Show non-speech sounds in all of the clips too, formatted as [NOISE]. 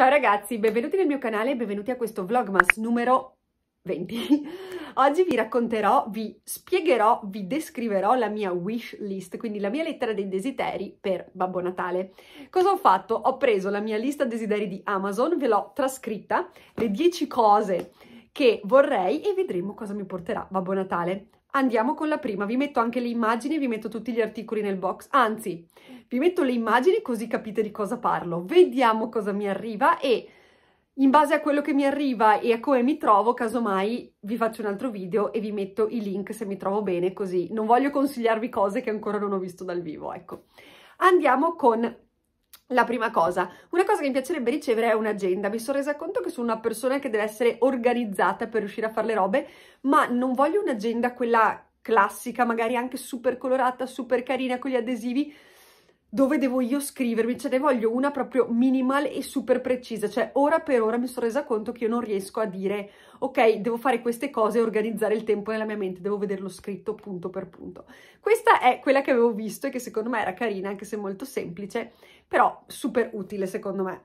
Ciao ragazzi, benvenuti nel mio canale e benvenuti a questo Vlogmas numero 20. [LAUGHS] Oggi vi racconterò, vi spiegherò, vi descriverò la mia wish list, quindi la mia lettera dei desideri per Babbo Natale. Cosa ho fatto? Ho preso la mia lista desideri di Amazon, ve l'ho trascritta, le 10 cose che vorrei e vedremo cosa mi porterà Babbo Natale. Andiamo con la prima, vi metto anche le immagini, vi metto tutti gli articoli nel box, anzi, vi metto le immagini così capite di cosa parlo. Vediamo cosa mi arriva e in base a quello che mi arriva e a come mi trovo, casomai vi faccio un altro video e vi metto i link se mi trovo bene, così non voglio consigliarvi cose che ancora non ho visto dal vivo, ecco. Andiamo con la prima cosa, una cosa che mi piacerebbe ricevere è un'agenda. Mi sono resa conto che sono una persona che deve essere organizzata per riuscire a fare le robe, ma non voglio un'agenda quella classica, magari anche super colorata, super carina con gli adesivi, dove devo io scrivermi, ce cioè ne voglio una proprio minimal e super precisa, cioè ora per ora mi sono resa conto che io non riesco a dire ok, devo fare queste cose e organizzare il tempo nella mia mente, devo vederlo scritto punto per punto. Questa è quella che avevo visto e che secondo me era carina, anche se molto semplice, però super utile secondo me.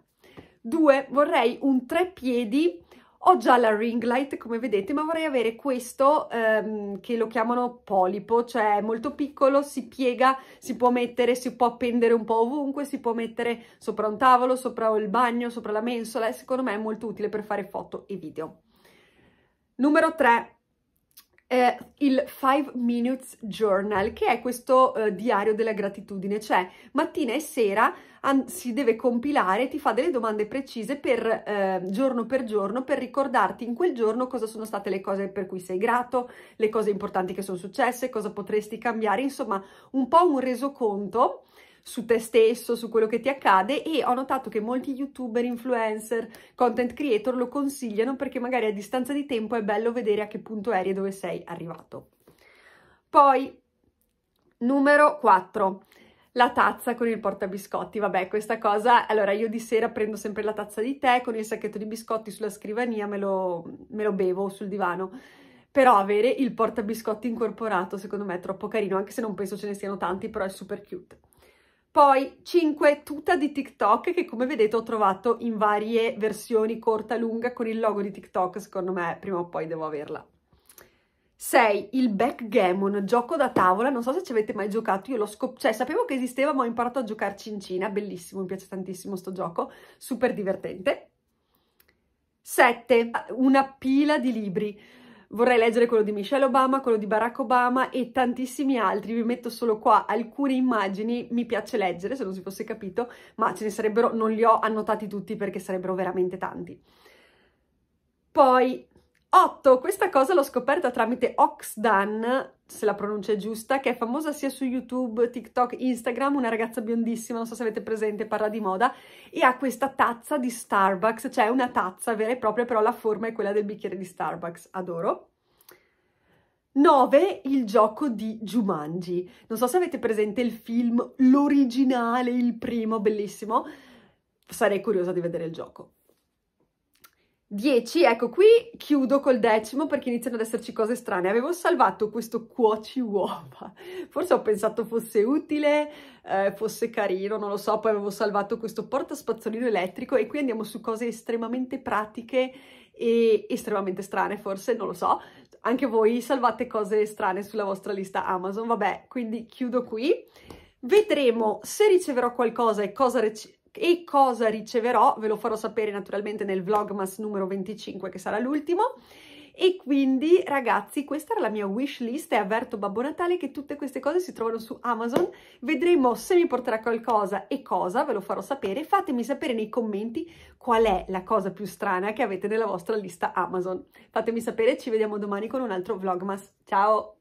Due, vorrei un tre piedi ho già la ring light come vedete ma vorrei avere questo ehm, che lo chiamano polipo, cioè è molto piccolo, si piega, si può mettere, si può appendere un po' ovunque, si può mettere sopra un tavolo, sopra il bagno, sopra la mensola e secondo me è molto utile per fare foto e video. Numero 3, eh, il 5 Minutes Journal, che è questo eh, diario della gratitudine, cioè mattina e sera si deve compilare, ti fa delle domande precise per eh, giorno per giorno per ricordarti in quel giorno cosa sono state le cose per cui sei grato, le cose importanti che sono successe, cosa potresti cambiare, insomma un po' un resoconto su te stesso, su quello che ti accade e ho notato che molti youtuber, influencer, content creator lo consigliano perché magari a distanza di tempo è bello vedere a che punto eri e dove sei arrivato. Poi, numero 4 la tazza con il portabiscotti. Vabbè, questa cosa, allora io di sera prendo sempre la tazza di tè con il sacchetto di biscotti sulla scrivania, me lo, me lo bevo sul divano. Però avere il portabiscotti incorporato secondo me è troppo carino, anche se non penso ce ne siano tanti, però è super cute. Poi 5 tuta di TikTok che come vedete ho trovato in varie versioni corta, lunga con il logo di TikTok, secondo me prima o poi devo averla. 6. Il backgammon, gioco da tavola, non so se ci avete mai giocato, io lo scoperto, cioè sapevo che esisteva ma ho imparato a giocarci in Cina, bellissimo, mi piace tantissimo sto gioco, super divertente. 7. Una pila di libri vorrei leggere quello di Michelle Obama, quello di Barack Obama e tantissimi altri, vi metto solo qua alcune immagini, mi piace leggere se non si fosse capito, ma ce ne sarebbero, non li ho annotati tutti perché sarebbero veramente tanti. Poi 8. Questa cosa l'ho scoperta tramite Oxdan, se la pronuncia è giusta, che è famosa sia su YouTube, TikTok, Instagram, una ragazza biondissima, non so se avete presente, parla di moda, e ha questa tazza di Starbucks, cioè una tazza vera e propria, però la forma è quella del bicchiere di Starbucks, adoro. 9. Il gioco di Jumanji. Non so se avete presente il film, l'originale, il primo, bellissimo. Sarei curiosa di vedere il gioco. 10, ecco qui chiudo col decimo perché iniziano ad esserci cose strane. Avevo salvato questo cuoci uova, forse ho pensato fosse utile, eh, fosse carino, non lo so, poi avevo salvato questo portaspazzolino elettrico e qui andiamo su cose estremamente pratiche e estremamente strane forse, non lo so. Anche voi salvate cose strane sulla vostra lista Amazon, vabbè, quindi chiudo qui. Vedremo se riceverò qualcosa e cosa riceve e cosa riceverò ve lo farò sapere naturalmente nel vlogmas numero 25 che sarà l'ultimo e quindi ragazzi questa era la mia wish list e avverto Babbo Natale che tutte queste cose si trovano su Amazon vedremo se mi porterà qualcosa e cosa ve lo farò sapere fatemi sapere nei commenti qual è la cosa più strana che avete nella vostra lista Amazon fatemi sapere ci vediamo domani con un altro vlogmas ciao